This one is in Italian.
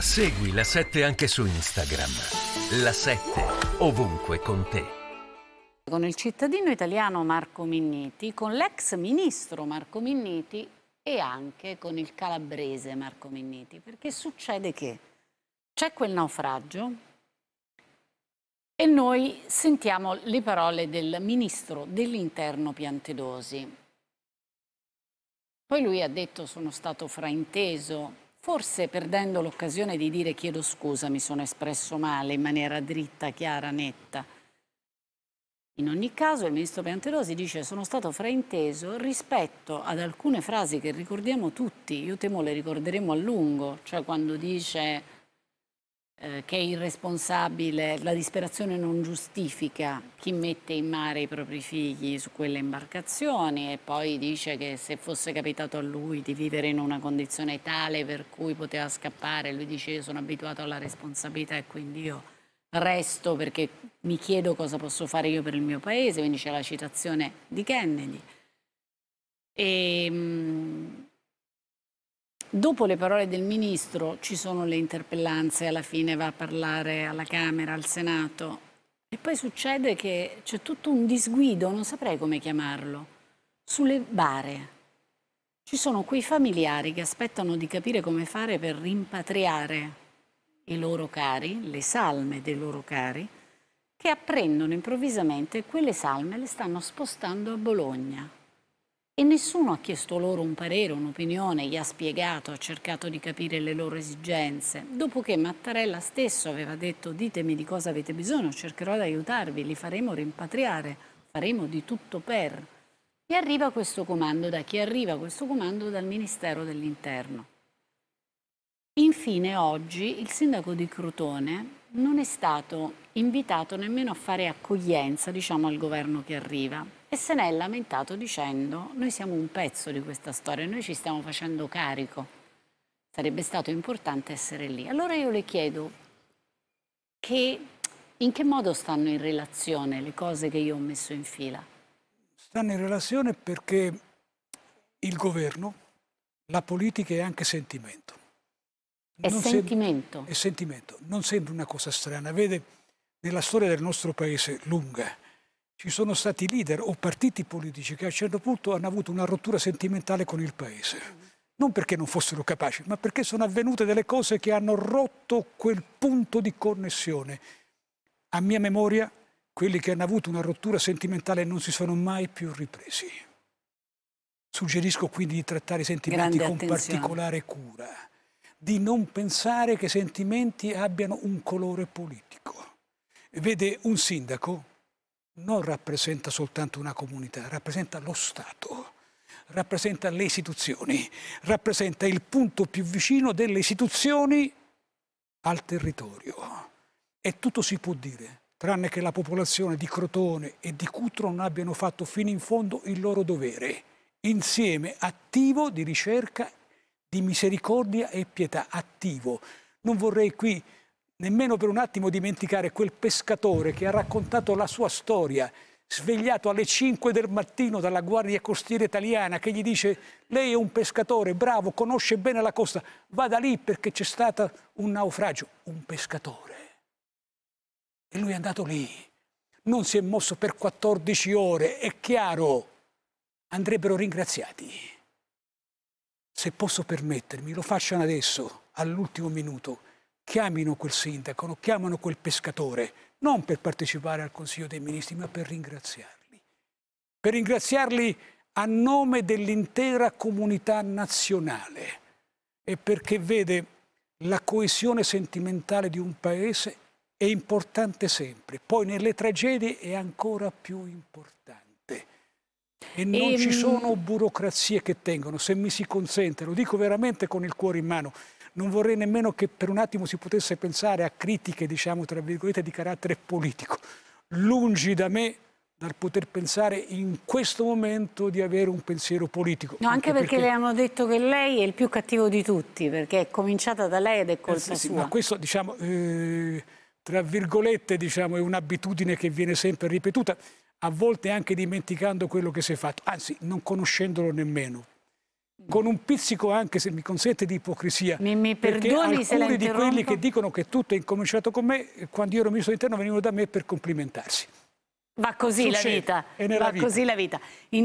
Segui la 7 anche su Instagram. La 7 ovunque con te. Con il cittadino italiano Marco Minniti, con l'ex ministro Marco Minniti e anche con il calabrese Marco Minniti, perché succede che c'è quel naufragio e noi sentiamo le parole del ministro dell'interno Piantedosi. Poi lui ha detto sono stato frainteso, forse perdendo l'occasione di dire chiedo scusa, mi sono espresso male in maniera dritta, chiara, netta. In ogni caso il ministro Pianterosi dice sono stato frainteso rispetto ad alcune frasi che ricordiamo tutti, io temo le ricorderemo a lungo, cioè quando dice eh, che è irresponsabile, la disperazione non giustifica chi mette in mare i propri figli su quelle imbarcazioni e poi dice che se fosse capitato a lui di vivere in una condizione tale per cui poteva scappare, lui dice io sono abituato alla responsabilità e quindi io resto perché mi chiedo cosa posso fare io per il mio paese, quindi c'è la citazione di Kennedy. E, ehm, mh, Dopo le parole del Ministro ci sono le interpellanze, alla fine va a parlare alla Camera, al Senato e poi succede che c'è tutto un disguido, non saprei come chiamarlo, sulle bare. Ci sono quei familiari che aspettano di capire come fare per rimpatriare i loro cari, le salme dei loro cari, che apprendono improvvisamente quelle salme le stanno spostando a Bologna e nessuno ha chiesto loro un parere, un'opinione, gli ha spiegato, ha cercato di capire le loro esigenze. Dopo che Mattarella stesso aveva detto ditemi di cosa avete bisogno, cercherò di aiutarvi, li faremo rimpatriare, faremo di tutto per. E arriva questo comando da chi arriva questo comando dal Ministero dell'Interno. Infine oggi il sindaco di Crotone non è stato invitato nemmeno a fare accoglienza diciamo, al governo che arriva e se ne è lamentato dicendo noi siamo un pezzo di questa storia, noi ci stiamo facendo carico, sarebbe stato importante essere lì. Allora io le chiedo che, in che modo stanno in relazione le cose che io ho messo in fila? Stanno in relazione perché il governo, la politica è anche sentimento. È sentimento. Sembra, è sentimento. Non sembra una cosa strana. Vede, nella storia del nostro paese lunga ci sono stati leader o partiti politici che a un certo punto hanno avuto una rottura sentimentale con il paese. Non perché non fossero capaci, ma perché sono avvenute delle cose che hanno rotto quel punto di connessione. A mia memoria, quelli che hanno avuto una rottura sentimentale non si sono mai più ripresi. Suggerisco quindi di trattare i sentimenti Grande con attenzione. particolare cura di non pensare che sentimenti abbiano un colore politico. Vede, un sindaco non rappresenta soltanto una comunità, rappresenta lo Stato, rappresenta le istituzioni, rappresenta il punto più vicino delle istituzioni al territorio. E tutto si può dire, tranne che la popolazione di Crotone e di Cutro non abbiano fatto fino in fondo il loro dovere, insieme attivo di ricerca di misericordia e pietà attivo. Non vorrei qui nemmeno per un attimo dimenticare quel pescatore che ha raccontato la sua storia, svegliato alle 5 del mattino dalla guardia costiera italiana, che gli dice lei è un pescatore, bravo, conosce bene la costa, vada lì perché c'è stato un naufragio, un pescatore. E lui è andato lì, non si è mosso per 14 ore, è chiaro, andrebbero ringraziati se posso permettermi, lo facciano adesso, all'ultimo minuto, chiamino quel sindaco, lo chiamano quel pescatore, non per partecipare al Consiglio dei Ministri, ma per ringraziarli. Per ringraziarli a nome dell'intera comunità nazionale e perché vede la coesione sentimentale di un paese è importante sempre, poi nelle tragedie è ancora più importante. E non e... ci ehm, sono burocrazie che tengono, se mi si consente, lo dico veramente con il cuore in mano. Non vorrei nemmeno che per un attimo si potesse pensare a critiche, diciamo, tra virgolette, di carattere politico. Lungi da me dal poter pensare in questo momento di avere un pensiero politico. No, anche, anche perché, perché, le hanno detto che lei è il più cattivo di tutti, perché è cominciata da lei ed è eh, colpa eh sì, sua. Sì, ma questo, diciamo, eh, tra virgolette, diciamo, è un'abitudine che viene sempre ripetuta a volte anche dimenticando quello che si è fatto, anzi non conoscendolo nemmeno. Con un pizzico anche, se mi consente, di ipocrisia. Mi, mi perdoni se Alcuni di quelli che dicono che tutto è incominciato con me, quando io ero ministro dell'interno venivano da me per complimentarsi. Va così Succede. la vita. Va vita. così la vita. In